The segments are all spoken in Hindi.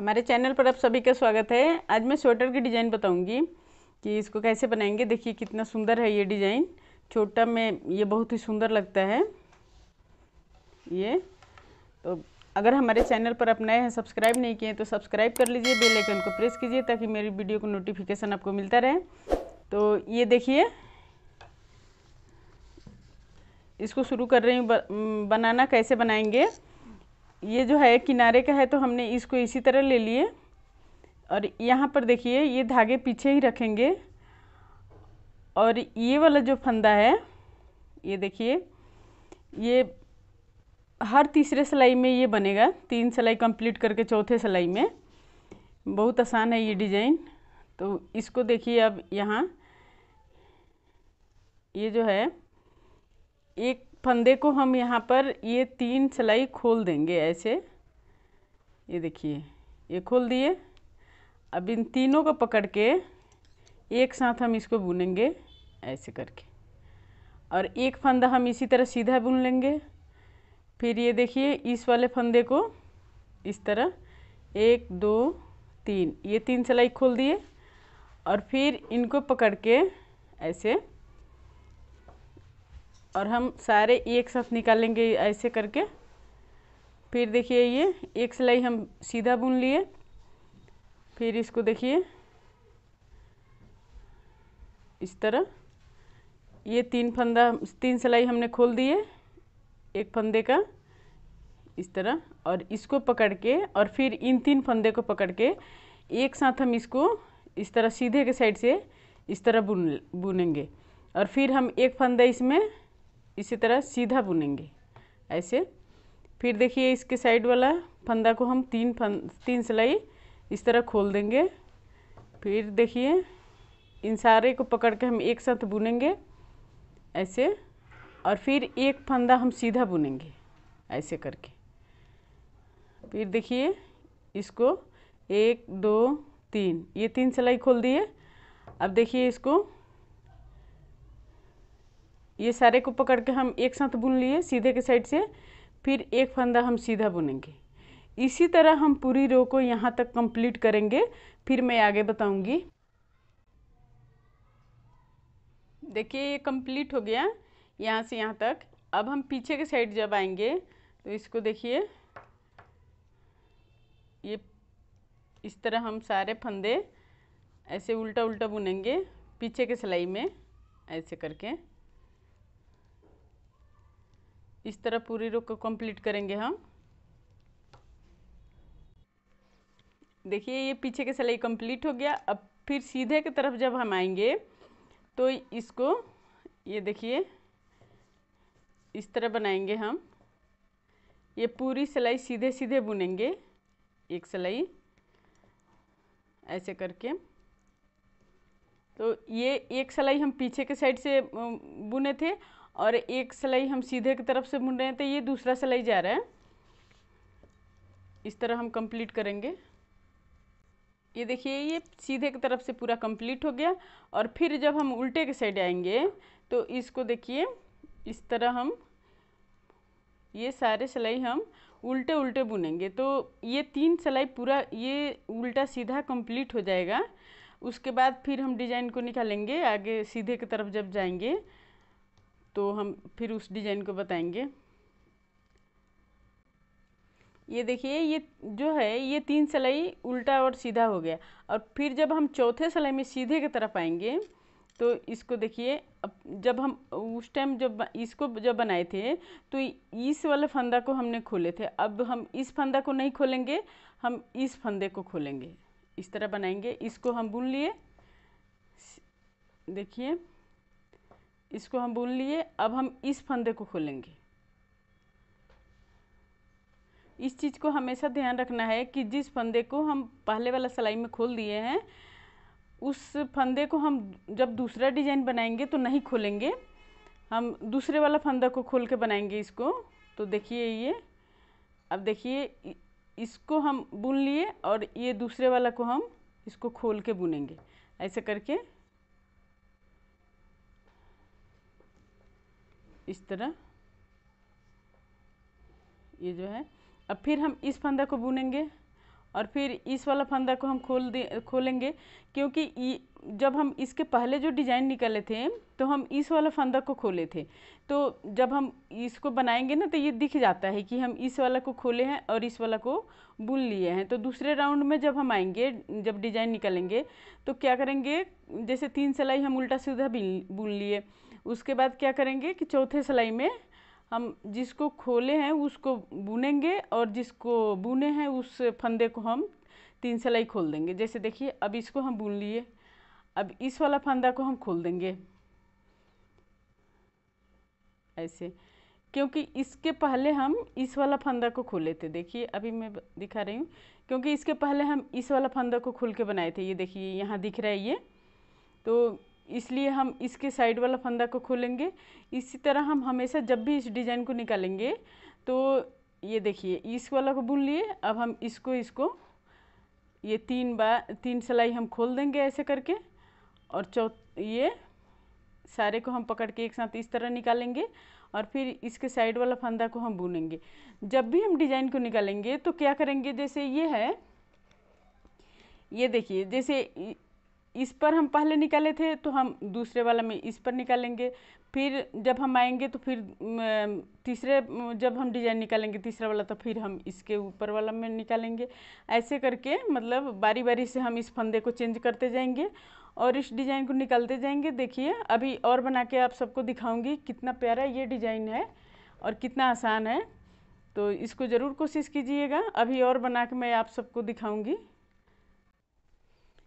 हमारे चैनल पर आप सभी का स्वागत है आज मैं स्वेटर की डिज़ाइन बताऊंगी कि इसको कैसे बनाएंगे देखिए कितना सुंदर है ये डिज़ाइन छोटा में ये बहुत ही सुंदर लगता है ये तो अगर हमारे चैनल पर आप नए हैं सब्सक्राइब नहीं किए तो सब्सक्राइब कर लीजिए बेल आइकन को प्रेस कीजिए ताकि मेरी वीडियो को नोटिफिकेशन आपको मिलता रहे तो ये देखिए इसको शुरू कर रही हूँ बनाना कैसे बनाएंगे ये जो है किनारे का है तो हमने इसको इसी तरह ले लिए और यहाँ पर देखिए ये धागे पीछे ही रखेंगे और ये वाला जो फंदा है ये देखिए ये हर तीसरे सिलाई में ये बनेगा तीन सिलाई कंप्लीट करके चौथे सिलाई में बहुत आसान है ये डिजाइन तो इसको देखिए अब यहाँ ये जो है एक फंदे को हम यहाँ पर ये तीन सिलाई खोल देंगे ऐसे ये देखिए ये खोल दिए अब इन तीनों को पकड़ के एक साथ हम इसको बुनेंगे ऐसे करके और एक फंदा हम इसी तरह सीधा बुन लेंगे फिर ये देखिए इस वाले फंदे को इस तरह एक दो तीन ये तीन सिलाई खोल दिए और फिर इनको पकड़ के ऐसे और हम सारे एक साथ निकालेंगे ऐसे करके फिर देखिए ये एक सिलाई हम सीधा बुन लिए फिर इसको देखिए इस तरह ये तीन फंदा तीन सिलाई हमने खोल दिए एक फंदे का इस तरह और इसको पकड़ के और फिर इन तीन फंदे को पकड़ के एक साथ हम इसको इस तरह सीधे के साइड से इस तरह बुन बुनेंगे और फिर हम एक फंदा इसमें इसी तरह सीधा बुनेंगे ऐसे फिर देखिए इसके साइड वाला फंदा को हम तीन फन तीन सिलाई इस तरह खोल देंगे फिर देखिए इन सारे को पकड़ के हम एक साथ बुनेंगे ऐसे और फिर एक फंदा हम सीधा बुनेंगे ऐसे करके फिर देखिए इसको एक दो तीन ये तीन सिलाई खोल दिए अब देखिए इसको ये सारे को पकड़ के हम एक साथ बुन लिए सीधे के साइड से फिर एक फंदा हम सीधा बुनेंगे इसी तरह हम पूरी रो को यहाँ तक कंप्लीट करेंगे फिर मैं आगे बताऊँगी देखिए ये कंप्लीट हो गया यहाँ से यहाँ तक अब हम पीछे के साइड जब आएंगे तो इसको देखिए ये इस तरह हम सारे फंदे ऐसे उल्टा उल्टा बुनेंगे पीछे के सिलाई में ऐसे करके इस तरह पूरी रो को कंप्लीट करेंगे हम देखिए ये पीछे के सिलाई कंप्लीट हो गया अब फिर सीधे की तरफ जब हम आएंगे तो इसको ये देखिए इस तरह बनाएंगे हम ये पूरी सिलाई सीधे सीधे बुनेंगे एक सिलाई ऐसे करके तो ये एक सिलाई हम पीछे के साइड से बुने थे और एक सिलाई हम सीधे की तरफ से बुन रहे हैं तो ये दूसरा सिलाई जा रहा है इस तरह हम कंप्लीट करेंगे ये देखिए ये सीधे की तरफ से पूरा कंप्लीट हो गया और फिर जब हम उल्टे के साइड आएंगे तो इसको देखिए इस तरह हम ये सारे सिलाई हम उल्टे उल्टे बुनेंगे तो ये तीन सिलाई पूरा ये उल्टा सीधा कंप्लीट हो जाएगा उसके बाद फिर हम डिज़ाइन को निकालेंगे आगे सीधे की तरफ जब जाएंगे तो हम फिर उस डिज़ाइन को बताएंगे ये देखिए ये जो है ये तीन सिलाई उल्टा और सीधा हो गया और फिर जब हम चौथे सिलाई में सीधे की तरफ आएंगे तो इसको देखिए अब जब हम उस टाइम जब इसको जब बनाए थे तो इस वाले फंदा को हमने खोले थे अब हम इस फंदा को नहीं खोलेंगे हम इस फंदे को खोलेंगे इस तरह बनाएंगे इसको हम बुन लिए देखिए इसको हम बुन लिए अब हम इस फंदे को खोलेंगे इस चीज़ को हमेशा ध्यान रखना है कि जिस फंदे को हम पहले वाला सिलाई में खोल दिए हैं उस फंदे को हम जब दूसरा डिजाइन बनाएंगे तो नहीं खोलेंगे हम दूसरे वाला फंदा को खोल के बनाएंगे इसको तो देखिए ये अब देखिए इसको हम बुन लिए और ये दूसरे वाला को हम इसको खोल के बुनेंगे ऐसे करके इस तरह ये जो है अब फिर हम इस फंदा को बुनेंगे और फिर इस वाला फंदा को हम खोल दे खोलेंगे क्योंकि जब हम इसके पहले जो डिज़ाइन निकाले थे तो हम इस वाला फंदा को खोले थे तो जब हम इसको बनाएंगे ना तो ये दिख जाता है कि हम इस वाला को खोले हैं और इस वाला को बुन लिए हैं तो दूसरे राउंड में जब हम आएंगे जब डिज़ाइन निकालेंगे तो क्या करेंगे जैसे तीन सिलाई हम उल्टा सीधा बुन लिए उसके बाद क्या करेंगे कि चौथे सिलाई में हम जिसको खोले हैं उसको बुनेंगे और जिसको बुने हैं उस फंदे को हम तीन सिलाई खोल देंगे जैसे देखिए अब इसको हम बुन लिए अब इस वाला फंदा को हम खोल देंगे ऐसे क्योंकि इसके पहले हम इस वाला फंदा को खोले थे देखिए अभी मैं दिखा रही हूँ क्योंकि इसके पहले हम इस वाला फंदा को खोल के बनाए थे ये देखिए यहाँ दिख रहा है ये तो इसलिए हम इसके साइड वाला फंदा को खोलेंगे इसी तरह हम हमेशा जब भी इस डिज़ाइन को निकालेंगे तो ये देखिए इस वाला को बुन लिए अब हम इसको इसको ये तीन बार तीन सिलाई हम खोल देंगे ऐसे करके और चौथ ये सारे को हम पकड़ के एक साथ इस तरह निकालेंगे और फिर इसके साइड वाला फंदा को हम बुनेंगे जब भी हम डिज़ाइन को निकालेंगे तो क्या करेंगे जैसे ये है ये देखिए जैसे इस पर हम पहले निकाले थे तो हम दूसरे वाला में इस पर निकालेंगे फिर जब हम आएंगे तो फिर तीसरे जब हम डिजाइन निकालेंगे तीसरा वाला तो फिर हम इसके ऊपर वाला में निकालेंगे ऐसे करके मतलब बारी बारी से हम इस फंदे को चेंज करते जाएंगे और इस डिज़ाइन को निकालते जाएंगे देखिए अभी और बना के आप सबको दिखाऊंगी कितना प्यारा ये डिज़ाइन है और कितना आसान है तो इसको ज़रूर कोशिश कीजिएगा अभी और बना के मैं आप सबको दिखाऊंगी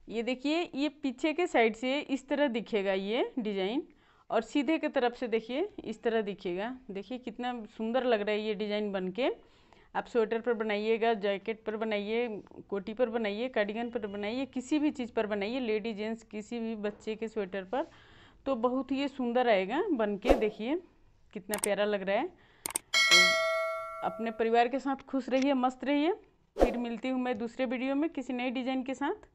ये देखिए ये पीछे के साइड से इस तरह दिखेगा ये डिजाइन और सीधे के तरफ से देखिए इस तरह दिखेगा देखिए कितना सुंदर लग रहा है ये डिजाइन बन के आप स्वेटर पर बनाइएगा जैकेट पर बनाइए कोटी पर बनाइए कार्डिगन पर बनाइए किसी भी चीज़ पर बनाइए लेडी जेंट्स किसी भी बच्चे के स्वेटर पर तो बहुत ही सुंदर आएगा बन के देखिए कितना प्यारा लग रहा है तो अपने परिवार के साथ खुश रहिए मस्त रहिए फिर मिलती हूँ मैं दूसरे वीडियो में किसी नए डिज़ाइन के साथ